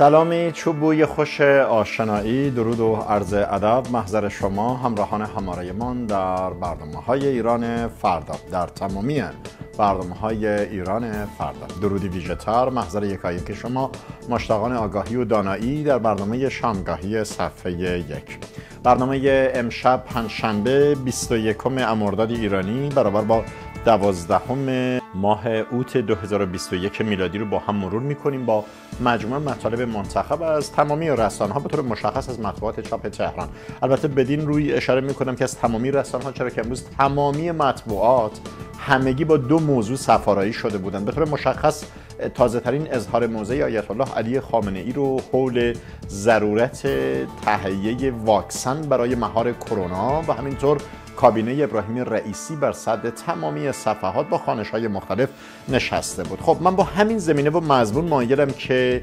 سلامی چوبوی بوی خوش آشنایی درود و عرض ادب محضر شما همراهان من در برنامه های ایران فردا در تمامی برنامه های ایران فردا درودی تر، محضر که شما مشتاقان آگاهی و دانایی در برنامه شامگاهی صفحه یک برنامه امشب پنجشنبه 21 امرداد ایرانی برابر با دوازدهم ماه اوت 2021 میلادی رو با هم مرور میکنیم با مجموعه مطالب منتخب از تمامی رسانه ها به طور مشخص از مطبوعات چاپ تهران البته بدین روی اشاره میکنم که از تمامی رسانه ها چرا که امروز تمامی مطبوعات همگی با دو موضوع سفارایی شده بودند به طور مشخص تازه ترین اظهار موضع آیت الله علی خامنه ای رو حول ضرورت تهیه واکسن برای مهار کرونا و همینطور کابینه ابراهیم رئیسی بر صد تمامی صفحات با خانش های مختلف نشسته بود خب من با همین زمینه و مضمون مایلم که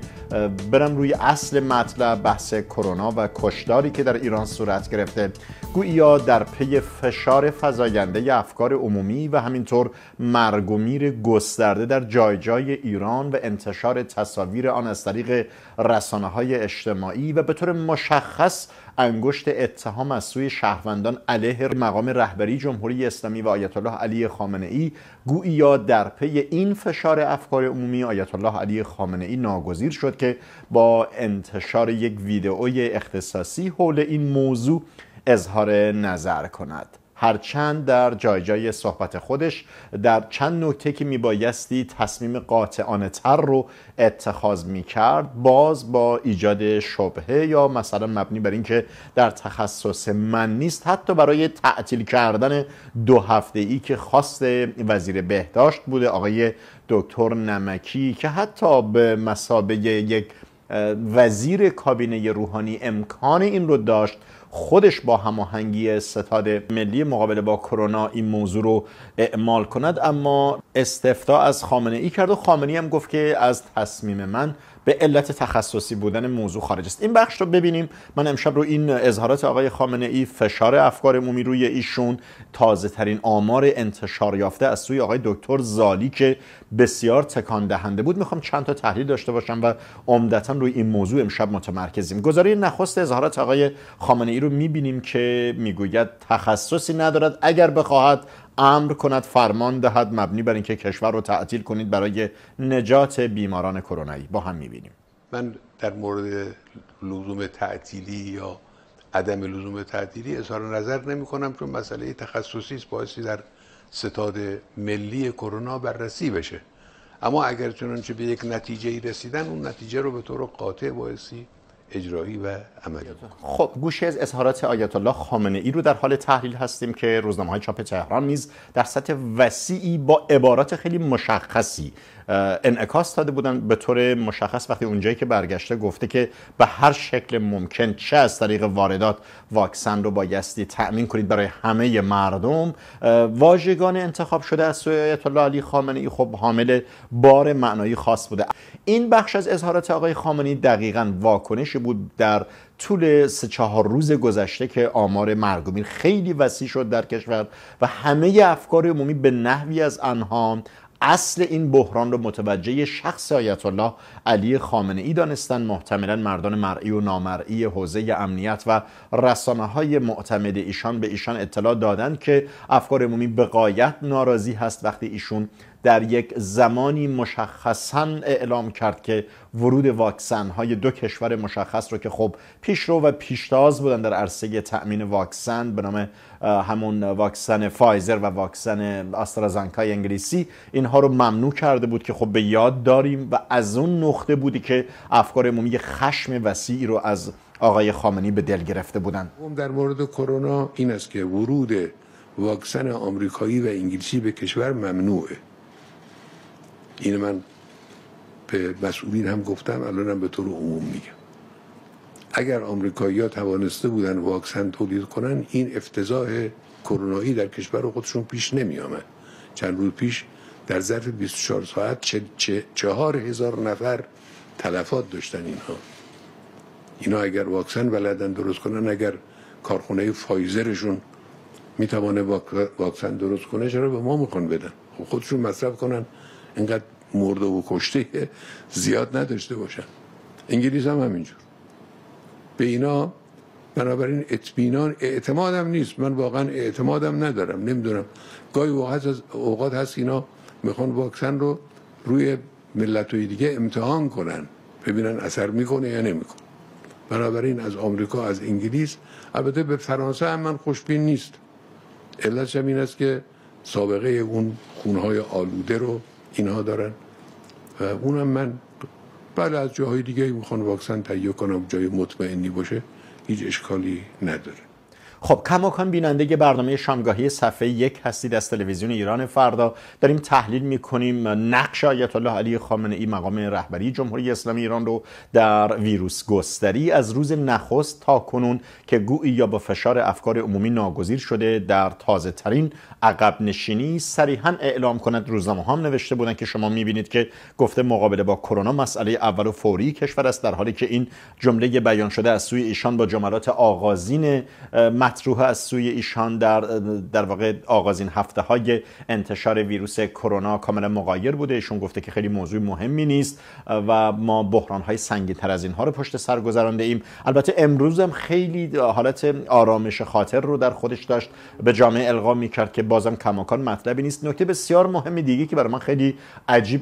برم روی اصل مطلب بحث کرونا و کشداری که در ایران صورت گرفته گویا در پی فشار فزاینده افکار عمومی و همینطور مرگ و میر گسترده در جای جای ایران و انتشار تصاویر آن از طریق رسانه های اجتماعی و به طور مشخص انگشت اتهام از سوی شهروندان علیه مقام رهبری جمهوری اسلامی و آیت الله علی خامنه ای در پی این فشار افکار عمومی آیت الله علی خامنه ای ناگزیر شد که با انتشار یک ویدئوی اختصاصی حول این موضوع اظهار نظر کند هرچند در جای جای صحبت خودش در چند نکته که میبایستی تصمیم قاطعانه تر رو اتخاذ میکرد باز با ایجاد شبهه یا مثلا مبنی بر اینکه در تخصص من نیست حتی برای تعطیل کردن دو هفته ای که خواست وزیر بهداشت بوده آقای دکتر نمکی که حتی به مسابقه یک وزیر کابینه روحانی امکان این رو داشت خودش با هماهنگی ستاد ملی مقابله با کرونا این موضوع رو اعمال کند اما استفتا از خامنه ای کرد و خامنه ای هم گفت که از تصمیم من به علت تخصصی بودن موضوع خارج است این بخش رو ببینیم من امشب رو این اظهارات آقای خامنه ای فشار افکار مومی روی ایشون تازه ترین آمار انتشار یافته از سوی آقای دکتر زالی که بسیار تکان دهنده بود میخوام چند تا تحلیل داشته باشم و عمدتا روی این موضوع امشب متمرکزیم گزاره نخست اظهارات آقای خامنه ای رو میبینیم که میگوید تخصصی ندارد اگر بخواهد امر کند فرمان دهد مبنی بر اینکه کشور رو تعطیل کنید برای نجات بیماران کرونایی با هم میبینیم من در مورد لزوم تعطیلی یا عدم لزوم تعطیلی اظهار نظر نمی چون مسئله تخصصی است باعثی در ستاد ملی کرونا بررسی بشه اما اگر چنانچه به یک نتیجه ای رسیدن اون نتیجه رو به طور قاطع باعثی اجرایی و عملی خب گوشی از اظهارات آیت الله خامنه ای رو در حال تحلیل هستیم که روزنامه های چاپ تهران نیز در سطح وسیعی با عبارات خیلی مشخصی انعکاس داده بودن به طور مشخص وقتی اونجایی که برگشته گفته که به هر شکل ممکن چه از طریق واردات واکسن رو بایستی تأمین کنید برای همه مردم واژگان انتخاب شده از سوی آیت الله علی خامنه ای خب حامل بار معنایی خاص بوده این بخش از اظهارات آقای خامنه ای دقیقا واکنشی بود در طول سه چهار روز گذشته که آمار مرگومین خیلی وسیع شد در کشور و همه افکار عمومی به نحوی از آنها اصل این بحران رو متوجه شخص آیت الله علی خامنه ای دانستن محتملا مردان مرعی و نامرعی حوزه امنیت و رسانه های معتمد ایشان به ایشان اطلاع دادند که افکار عمومی به قایت ناراضی هست وقتی ایشون در یک زمانی مشخصا اعلام کرد که ورود واکسن های دو کشور مشخص رو که خب پیشرو و پیشتاز بودن در عرصه تأمین واکسن به نام همون واکسن فایزر و واکسن آسترازنکای انگلیسی اینها رو ممنوع کرده بود که خب به یاد داریم و از اون نقطه بودی که افکار عمومی خشم وسیعی رو از آقای خامنی به دل گرفته بودن در مورد کرونا این است که ورود واکسن آمریکایی و انگلیسی به کشور ممنوعه این من به مسئولین هم گفتم الانم به طور عموم میگم اگر آمریکایی‌ها توانسته بودن واکسن تولید کنن این افتضاح کرونایی در کشور خودشون پیش نمی آمد. چند روز پیش در ظرف 24 ساعت چه، چه، چهار هزار نفر تلفات داشتن اینها اینا اگر واکسن بلدن درست کنن اگر کارخونه فایزرشون توانه واکسن درست کنه چرا به ما میخوان بدن خب خودشون مصرف کنن اینقدر مرده و کشته زیاد نداشته باشن انگلیس هم همینجور به اینا بنابراین اطمینان اعتمادم نیست من واقعا اعتمادم ندارم نمیدونم گاهی واقعا از اوقات هست اینا میخوان واکسن رو روی ملت و دیگه امتحان کنن ببینن اثر میکنه یا نمیکنه بنابراین از آمریکا از انگلیس البته به فرانسه هم من خوشبین نیست علتش هم این است که سابقه اون خونهای آلوده رو اینها دارن و اونم من بله از جاهای دیگه میخوان واکسن تهیه کنم جای مطمئنی باشه هیچ اشکالی نداره خب کماکان بیننده برنامه شامگاهی صفحه یک هستید از تلویزیون ایران فردا داریم تحلیل میکنیم نقش آیت الله علی خامنه ای مقام رهبری جمهوری اسلامی ایران رو در ویروس گستری از روز نخست تا کنون که گویی یا با فشار افکار عمومی ناگزیر شده در تازه ترین عقب نشینی صریحا اعلام کند روزنامه هم نوشته بودن که شما میبینید که گفته مقابله با کرونا مسئله اول و فوری کشور است در حالی که این جمله بیان شده از سوی ایشان با جملات آغازین مطروح از سوی ایشان در در واقع آغازین هفته های انتشار ویروس کرونا کاملا مقایر بوده ایشون گفته که خیلی موضوع مهمی نیست و ما بحران های تر از اینها رو پشت سر گذرانده ایم البته امروز هم خیلی حالت آرامش خاطر رو در خودش داشت به جامعه القا میکرد که بازم کماکان مطلبی نیست نکته بسیار مهم دیگه که برای من خیلی عجیب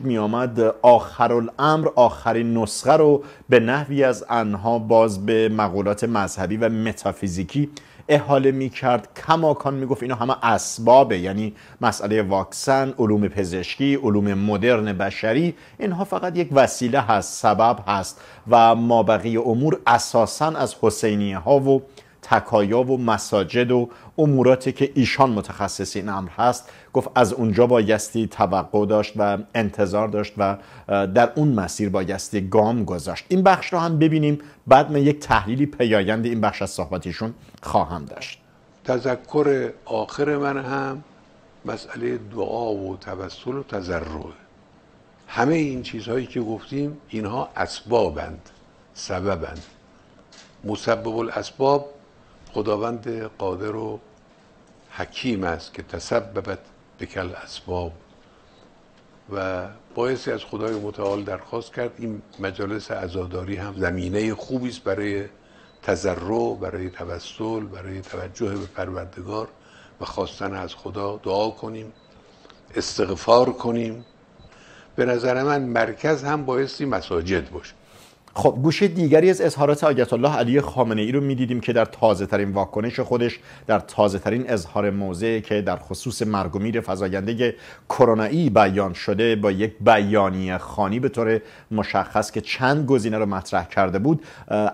آخر الامر آخرین نسخه رو به نحوی از آنها باز به مقولات مذهبی و متافیزیکی احاله میکرد کماکان گفت اینا همه اسبابه یعنی مسئله واکسن علوم پزشکی علوم مدرن بشری اینها فقط یک وسیله هست سبب هست و مابقی امور اساسا از حسینیه ها و تکایا و مساجد و اموراتی که ایشان متخصص این امر هست گفت از اونجا بایستی توقع داشت و انتظار داشت و در اون مسیر بایستی گام گذاشت این بخش رو هم ببینیم بعد من یک تحلیلی پیایند این بخش از صحبتشون خواهم داشت تذکر آخر من هم مسئله دعا و توسل و تضرع همه این چیزهایی که گفتیم اینها اسبابند سببند مسبب الاسباب خداوند قادر و حکیم است که تسببت بکل اسباب و باعثی از خدای متعال درخواست کرد این مجالس عزاداری هم زمینه خوبی است برای تزرع برای توسل برای توجه به پروردگار و خواستن از خدا دعا کنیم استغفار کنیم به نظر من مرکز هم بایستی مساجد باشه خب گوشه دیگری از اظهارات آیت الله علی خامنه ای رو دیدیم که در تازه ترین واکنش خودش در تازه ترین اظهار موضع که در خصوص مرگ و میر فزاینده کرونایی بیان شده با یک بیانیه خانی به طور مشخص که چند گزینه رو مطرح کرده بود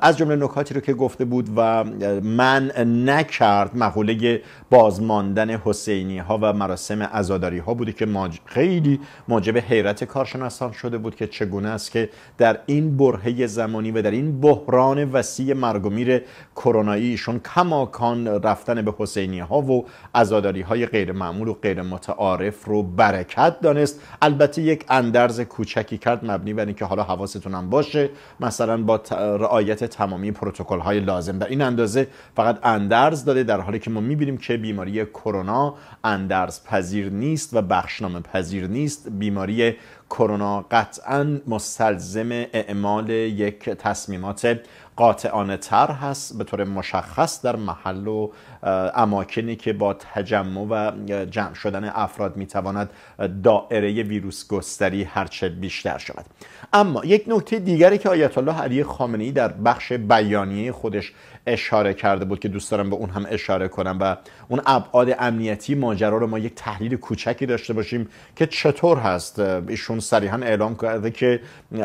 از جمله نکاتی رو که گفته بود و من نکرد مقوله بازماندن حسینی ها و مراسم ازاداری ها بوده که ماج... خیلی موجب حیرت کارشناسان شده بود که چگونه است که در این برهه زمانی و در این بحران وسیع مرگ و میر کرونایی کماکان رفتن به حسینی ها و ازاداری های غیر معمول و غیر متعارف رو برکت دانست البته یک اندرز کوچکی کرد مبنی بر اینکه حالا حواستون هم باشه مثلا با رعایت تمامی پروتکل های لازم در این اندازه فقط اندرز داده در حالی که ما میبینیم که بیماری کرونا اندرز پذیر نیست و بخشنامه پذیر نیست بیماری کرونا قطعا مستلزم اعمال یک تصمیمات قاطعانه تر هست به طور مشخص در محل و اماکنی که با تجمع و جمع شدن افراد میتواند دائره ویروس گستری هرچه بیشتر شود اما یک نکته دیگری که آیت الله علی ای در بخش بیانیه خودش اشاره کرده بود که دوست دارم به اون هم اشاره کنم و اون ابعاد امنیتی ماجرا رو ما یک تحلیل کوچکی داشته باشیم که چطور هست ایشون صریحا اعلام کرده که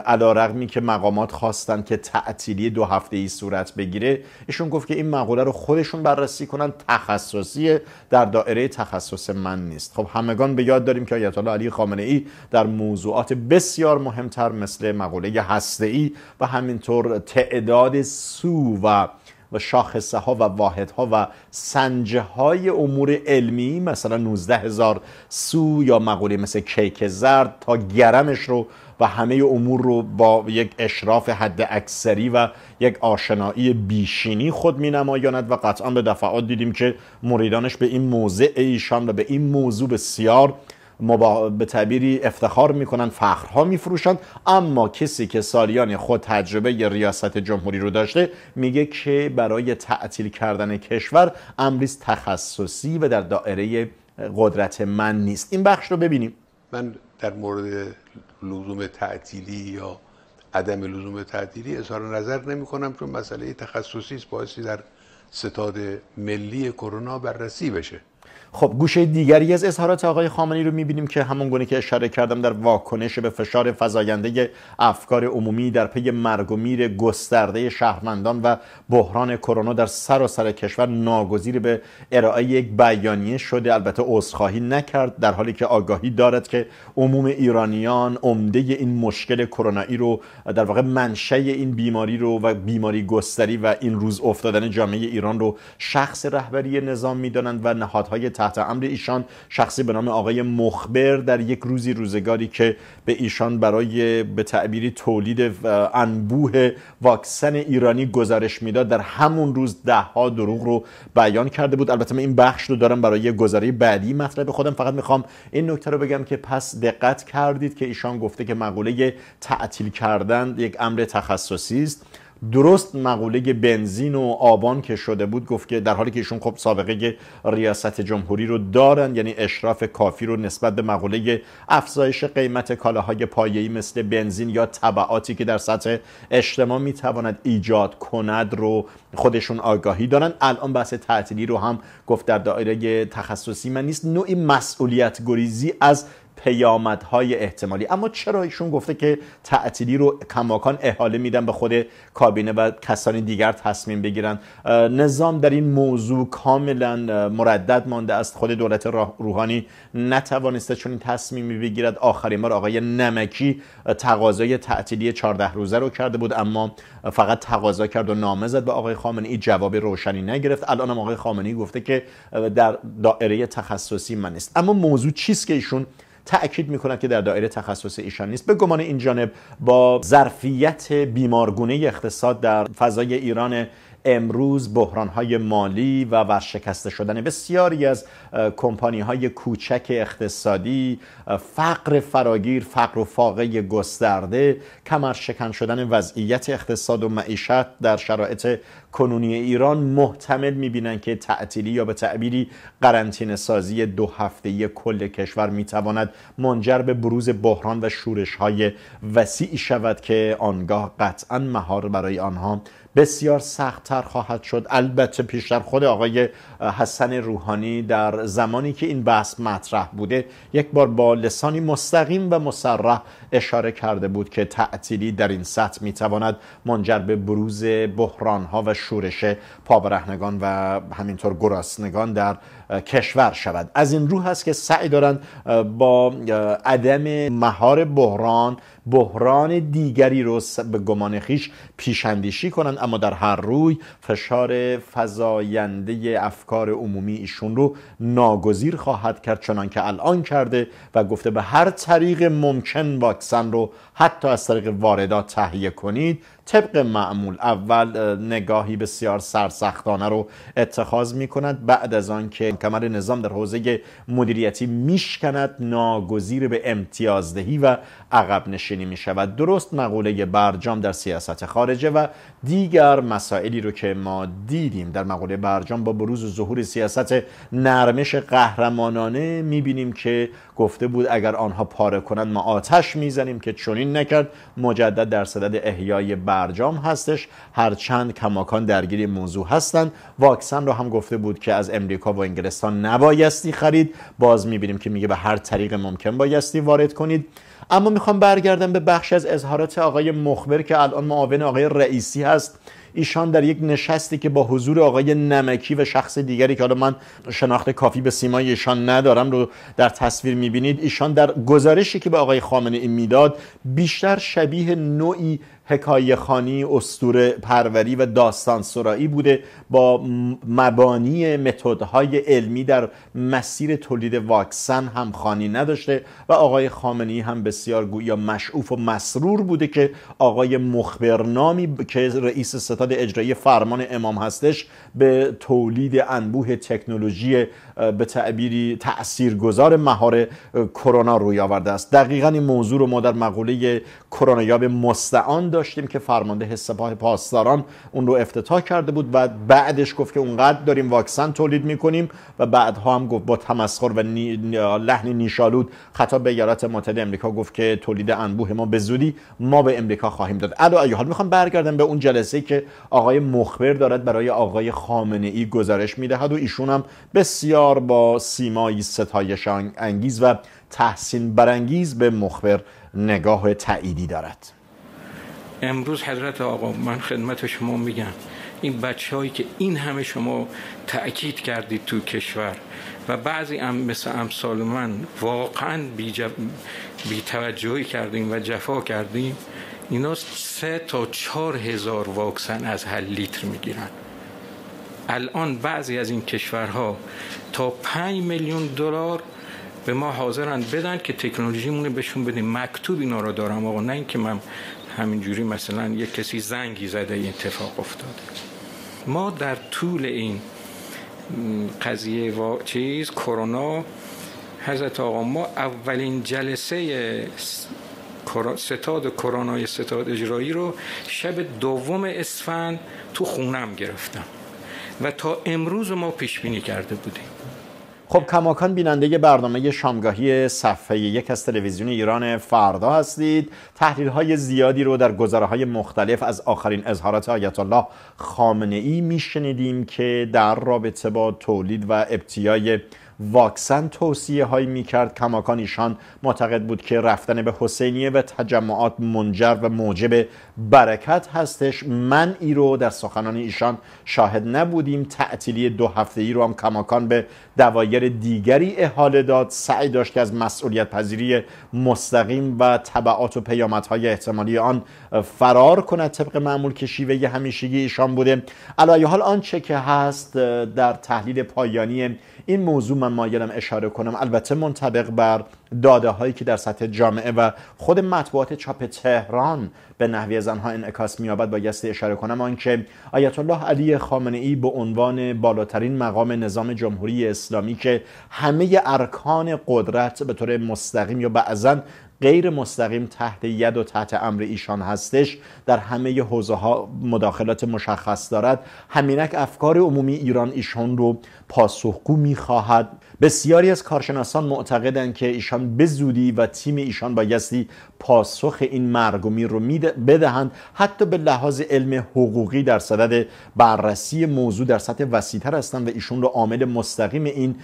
علیرغمی که مقامات خواستن که تعطیلی دو هفته ای صورت بگیره ایشون گفت که این مقوله رو خودشون بررسی کنن تخصصی در دایره تخصص من نیست خب همگان به یاد داریم که آیت الله علی خامنه ای در موضوعات بسیار مهمتر مثل مقوله هسته ای و همینطور تعداد سو و و شاخصه ها و واحد ها و سنجه های امور علمی مثلا 19 هزار سو یا مقوله مثل کیک زرد تا گرمش رو و همه امور رو با یک اشراف حد اکثری و یک آشنایی بیشینی خود می نمایاند و قطعا به دفعات دیدیم که مریدانش به این موضع ایشان و به این موضوع بسیار مبا... به تعبیری افتخار میکنن فخرها میفروشند اما کسی که سالیان خود تجربه ی ریاست جمهوری رو داشته میگه که برای تعطیل کردن کشور امریز تخصصی و در دائره قدرت من نیست این بخش رو ببینیم من در مورد لزوم تعطیلی یا عدم لزوم تعطیلی اظهار نظر نمی کنم چون مسئله تخصصی است باعثی در ستاد ملی کرونا بررسی بشه خب گوشه دیگری از اظهارات آقای خامنه‌ای رو می‌بینیم که همون گونه که اشاره کردم در واکنش به فشار فزاینده افکار عمومی در پی مرگ و میر گسترده شهروندان و بحران کرونا در سراسر سر کشور ناگزیر به ارائه یک بیانیه شده البته عذرخواهی نکرد در حالی که آگاهی دارد که عموم ایرانیان عمده این مشکل کرونایی رو در واقع منشأ این بیماری رو و بیماری گستری و این روز افتادن جامعه ایران رو شخص رهبری نظام میدانند و نهادهای تحت امر ایشان شخصی به نام آقای مخبر در یک روزی روزگاری که به ایشان برای به تعبیری تولید انبوه واکسن ایرانی گزارش میداد در همون روز ده ها دروغ رو بیان کرده بود البته من این بخش رو دارم برای گزاره بعدی مطلب خودم فقط میخوام این نکته رو بگم که پس دقت کردید که ایشان گفته که مقوله تعطیل کردن یک امر تخصصی است درست مقوله بنزین و آبان که شده بود گفت که در حالی که ایشون خب سابقه ریاست جمهوری رو دارن یعنی اشراف کافی رو نسبت به مقوله افزایش قیمت کالاهای پایه‌ای مثل بنزین یا تبعاتی که در سطح اجتماع میتواند ایجاد کند رو خودشون آگاهی دارن الان بحث تعطیلی رو هم گفت در دایره تخصصی من نیست نوعی مسئولیت گریزی از پیامدهای احتمالی اما چرا ایشون گفته که تعطیلی رو کماکان احاله میدن به خود کابینه و کسانی دیگر تصمیم بگیرن نظام در این موضوع کاملا مردد مانده است خود دولت روحانی نتوانسته چون این تصمیمی بگیرد آخرین بار آقای نمکی تقاضای تعطیلی 14 روزه رو کرده بود اما فقط تقاضا کرد و نامه زد به آقای خامنه ای جواب روشنی نگرفت الان آقای خامنه گفته که در دایره تخصصی من است. اما موضوع چیست که ایشون تاکید میکنند که در دایره تخصص ایشان نیست به گمان این جانب با ظرفیت بیمارگونه اقتصاد در فضای ایران امروز بحران های مالی و ورشکسته شدن بسیاری از کمپانی های کوچک اقتصادی فقر فراگیر فقر و فاقه گسترده کمر شکن شدن وضعیت اقتصاد و معیشت در شرایط کنونی ایران محتمل میبینند که تعطیلی یا به تعبیری قرنطینه سازی دو هفتهی کل کشور میتواند منجر به بروز بحران و شورش های وسیعی شود که آنگاه قطعا مهار برای آنها بسیار سختتر خواهد شد البته پیشتر خود آقای حسن روحانی در زمانی که این بحث مطرح بوده یک بار با لسانی مستقیم و مسرح اشاره کرده بود که تعطیلی در این سطح میتواند منجر به بروز ها و شورش پابرهنگان و همینطور گراسنگان در کشور شود از این رو هست که سعی دارند با عدم مهار بحران بحران دیگری رو به گمان خیش پیشاندیشی کنند اما در هر روی فشار فضاینده افکار عمومی ایشون رو ناگزیر خواهد کرد چنان که الان کرده و گفته به هر طریق ممکن واکسن رو حتی از طریق واردات تهیه کنید طبق معمول اول نگاهی بسیار سرسختانه رو اتخاذ می کند بعد از که کمر نظام در حوزه مدیریتی میشکند ناگزیر به امتیازدهی و عقب نشینی می شود درست مقوله برجام در سیاست خارجه و دیگر مسائلی رو که ما دیدیم در مقوله برجام با بروز و ظهور سیاست نرمش قهرمانانه می بینیم که گفته بود اگر آنها پاره کنند ما آتش میزنیم که چنین نکرد مجدد در صدد احیای برجام هستش هرچند کماکان درگیر موضوع هستند واکسن رو هم گفته بود که از امریکا و انگلستان نبایستی خرید باز میبینیم که میگه به هر طریق ممکن بایستی وارد کنید اما میخوام برگردم به بخش از اظهارات آقای مخبر که الان معاون آقای رئیسی هست ایشان در یک نشستی که با حضور آقای نمکی و شخص دیگری که حالا من شناخت کافی به سیمای ایشان ندارم رو در تصویر میبینید ایشان در گزارشی که به آقای خامنه ای میداد بیشتر شبیه نوعی حکایه خانی استور پروری و داستان سرایی بوده با مبانی متدهای علمی در مسیر تولید واکسن هم خانی نداشته و آقای خامنی هم بسیار گویا مشعوف و مسرور بوده که آقای مخبرنامی که رئیس ستاد اجرایی فرمان امام هستش به تولید انبوه تکنولوژی به تعبیری گذار مهار کرونا روی آورده است دقیقا این موضوع رو ما در مقوله کرونایاب مستعان داشتیم که فرمانده سپاه پاسداران اون رو افتتاح کرده بود و بعدش گفت که اونقدر داریم واکسن تولید میکنیم و بعدها هم گفت با تمسخر و لحن نیشالود خطاب به ایالات متحده امریکا گفت که تولید انبوه ما به زودی ما به امریکا خواهیم داد الو ای حال میخوام برگردم به اون جلسه که آقای مخبر دارد برای آقای خامنه ای گزارش میدهد و ایشون هم بسیار با سیمایی ستایش انگیز و تحسین برانگیز به مخبر نگاه تعییدی دارد امروز حضرت آقا من خدمت شما میگم این بچه هایی که این همه شما تأکید کردید تو کشور و بعضی هم مثل امثال من واقعا بی, توجهی کردیم و جفا کردیم اینا سه تا چهار هزار واکسن از هر لیتر میگیرن الان بعضی از این کشورها تا 5 میلیون دلار به ما حاضرن بدن که تکنولوژی تکنولوژیمون بهشون بدیم مکتوب اینا رو دارم آقا نه اینکه من همینجوری مثلا یک کسی زنگی زده این اتفاق افتاده ما در طول این قضیه و... چیز کرونا حضرت آقا ما اولین جلسه ستاد کرونا ستاد اجرایی رو شب دوم اسفند تو خونم گرفتم و تا امروز ما پیش بینی کرده بودیم خب کماکان بیننده برنامه شامگاهی صفحه یک از تلویزیون ایران فردا هستید تحلیل های زیادی رو در گزاره های مختلف از آخرین اظهارات آیت الله خامنه ای میشنیدیم که در رابطه با تولید و ابتیای واکسن توصیه هایی کرد کماکان ایشان معتقد بود که رفتن به حسینیه و تجمعات منجر و موجب برکت هستش من ای رو در سخنان ایشان شاهد نبودیم تعطیلی دو هفته ای رو هم کماکان به دوایر دیگری احاله داد سعی داشت که از مسئولیت پذیری مستقیم و طبعات و پیامدهای احتمالی آن فرار کند طبق معمول که شیوه همیشگی ایشان بوده علایه حال آنچه که هست در تحلیل پایانی این موضوع من مایلم اشاره کنم البته منطبق بر داده هایی که در سطح جامعه و خود مطبوعات چاپ تهران به نحوی زنها آنها انعکاس میابد بایستی اشاره کنم آنکه آیت الله علی خامنه ای به عنوان بالاترین مقام نظام جمهوری اسلامی که همه ارکان قدرت به طور مستقیم یا بعضا غیر مستقیم تحت ید و تحت امر ایشان هستش در همه حوزه ها مداخلات مشخص دارد همینک افکار عمومی ایران ایشان رو پاسخگو میخواهد بسیاری از کارشناسان معتقدند که ایشان به زودی و تیم ایشان بایستی پاسخ این مرگومی رو بدهند حتی به لحاظ علم حقوقی در صدد بررسی موضوع در سطح وسیعتر هستند و ایشون رو عامل مستقیم این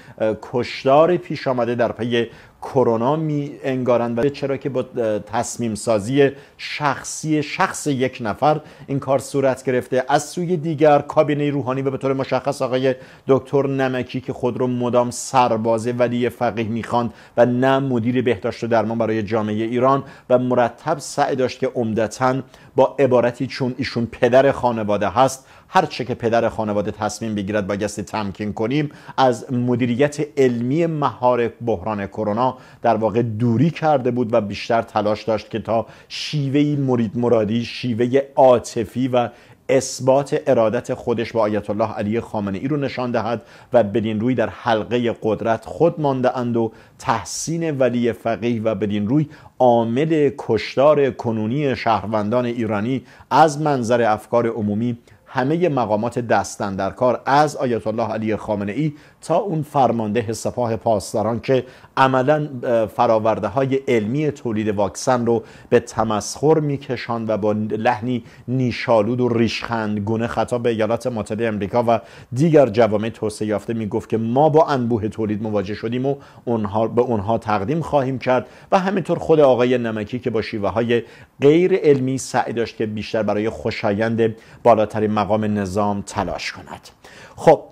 کشدار پیش آمده در پی کرونا می انگارند و چرا که با تصمیم سازی شخصی شخص یک نفر این کار صورت گرفته از سوی دیگر کابینه روحانی و به طور مشخص آقای دکتر نمکی که خود رو مدام سربازه ولی فقیه میخواند و نه مدیر بهداشت و درمان برای جامعه ایران و مرتب سعی داشت که عمدتا با عبارتی چون ایشون پدر خانواده هست هر چه که پدر خانواده تصمیم بگیرد بایستی تمکین کنیم از مدیریت علمی مهار بحران کرونا در واقع دوری کرده بود و بیشتر تلاش داشت که تا شیوهی مرید مرادی شیوه عاطفی و اثبات ارادت خودش با آیت الله علی خامنه ای رو نشان دهد و بدین روی در حلقه قدرت خود مانده اند و تحسین ولی فقیه و بدین روی عامل کشتار کنونی شهروندان ایرانی از منظر افکار عمومی همه مقامات دستن در کار از آیت الله علی خامنه ای تا اون فرمانده سپاه پاسداران که عملا فراورده های علمی تولید واکسن رو به تمسخر میکشان و با لحنی نیشالود و ریشخند گونه خطاب به ایالات متحده امریکا و دیگر جوامع توسعه یافته میگفت که ما با انبوه تولید مواجه شدیم و اونها به اونها تقدیم خواهیم کرد و همینطور خود آقای نمکی که با شیوه های غیر علمی سعی داشت که بیشتر برای خوشایند بالاترین مقام نظام تلاش کند خب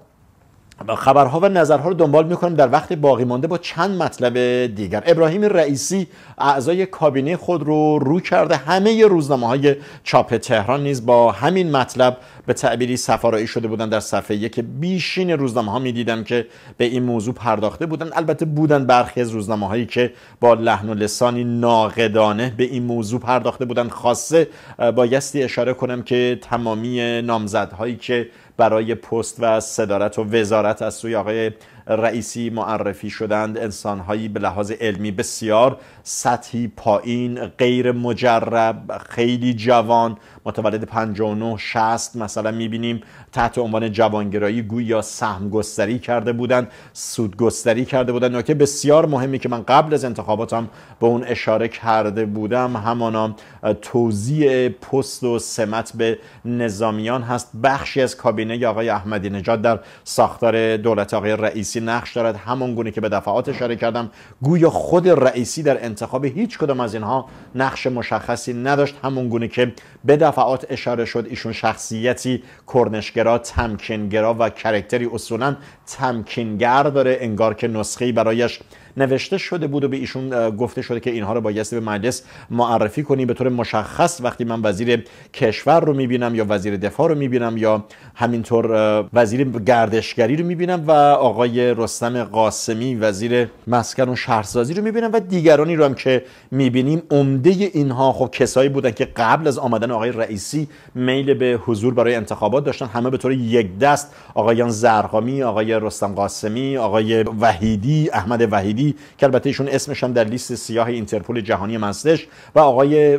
خبرها و نظرها رو دنبال میکنیم در وقت باقی مانده با چند مطلب دیگر ابراهیم رئیسی اعضای کابینه خود رو رو کرده همه روزنامه های چاپ تهران نیز با همین مطلب به تعبیری سفارایی شده بودن در صفحه که بیشین روزنامه ها میدیدم که به این موضوع پرداخته بودن البته بودن برخی از روزنامه هایی که با لحن و لسانی ناقدانه به این موضوع پرداخته بودن خاصه بایستی اشاره کنم که تمامی نامزدهایی که برای پست و صدارت و وزارت از سوی آقای رئیسی معرفی شدند انسانهایی به لحاظ علمی بسیار سطحی پایین غیر مجرب خیلی جوان متولد 59 60 مثلا میبینیم تحت عنوان جوانگرایی گویا سهم گستری کرده بودند سود گستری کرده بودند نکته بسیار مهمی که من قبل از انتخاباتم به اون اشاره کرده بودم همانا توزیع پست و سمت به نظامیان هست بخشی از کابینه آقای احمدی نژاد در ساختار دولت آقای رئیسی نقش دارد همان گونه که به دفعات اشاره کردم گویا خود رئیسی در انتخاب هیچ کدام از اینها نقش مشخصی نداشت همون گونه که به دفعات اشاره شد ایشون شخصیتی کرنشگرا تمکینگرا و کرکتری اصولا تمکینگر داره انگار که نسخه برایش نوشته شده بود و به ایشون گفته شده که اینها رو بایستی به مجلس معرفی کنیم به طور مشخص وقتی من وزیر کشور رو میبینم یا وزیر دفاع رو میبینم یا همینطور وزیر گردشگری رو میبینم و آقای رستم قاسمی وزیر مسکن و شهرسازی رو میبینم و دیگرانی رو هم که میبینیم عمده اینها خب کسایی بودن که قبل از آمدن آقای رئیسی میل به حضور برای انتخابات داشتن همه به طور یک دست آقایان زرقامی آقای رستم قاسمی آقای وحیدی احمد وحیدی که البته ایشون اسمش هم در لیست سیاه اینترپل جهانی مستش و آقای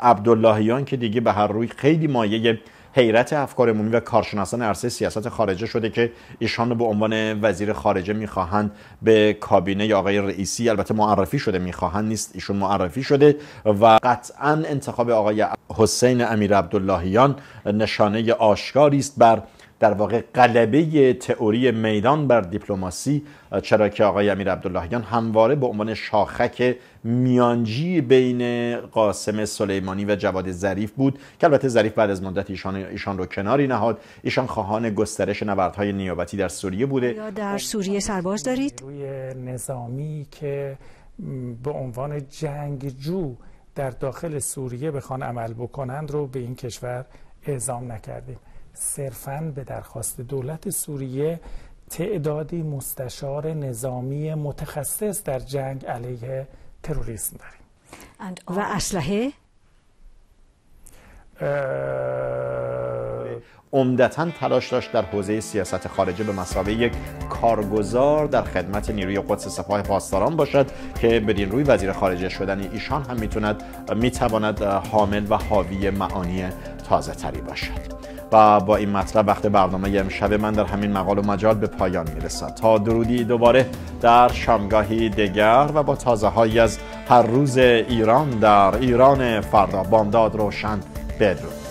عبداللهیان که دیگه به هر روی خیلی مایه حیرت افکار عمومی و کارشناسان عرصه سیاست خارجه شده که ایشان رو به عنوان وزیر خارجه میخواهند به کابینه یا آقای رئیسی البته معرفی شده میخواهند نیست ایشون معرفی شده و قطعا انتخاب آقای حسین امیر عبداللهیان نشانه آشکاری است بر در واقع قلبه تئوری میدان بر دیپلماسی چرا که آقای امیر عبداللهیان همواره به عنوان شاخک میانجی بین قاسم سلیمانی و جواد ظریف بود که البته ظریف بعد از مدت ایشان, رو کناری نهاد ایشان خواهان گسترش نبردهای نیابتی در سوریه بوده یا در سوریه سرباز دارید؟ روی نظامی که به عنوان جنگجو در داخل سوریه بخوان عمل بکنند رو به این کشور اعزام نکردیم صرفا به درخواست دولت سوریه تعدادی مستشار نظامی متخصص در جنگ علیه تروریسم داریم و اسلحه عمدتا تلاش داشت در حوزه سیاست خارجه به مسابقه یک کارگزار در خدمت نیروی قدس سپاه پاسداران باشد که بدین روی وزیر خارجه شدن ایشان هم میتوند میتواند حامل و حاوی معانی تازه تری باشد و با این مطلب وقت برنامه امشب من در همین مقال و مجال به پایان میرسد تا درودی دوباره در شامگاهی دیگر و با تازه های از هر روز ایران در ایران فردا بامداد روشن بدرود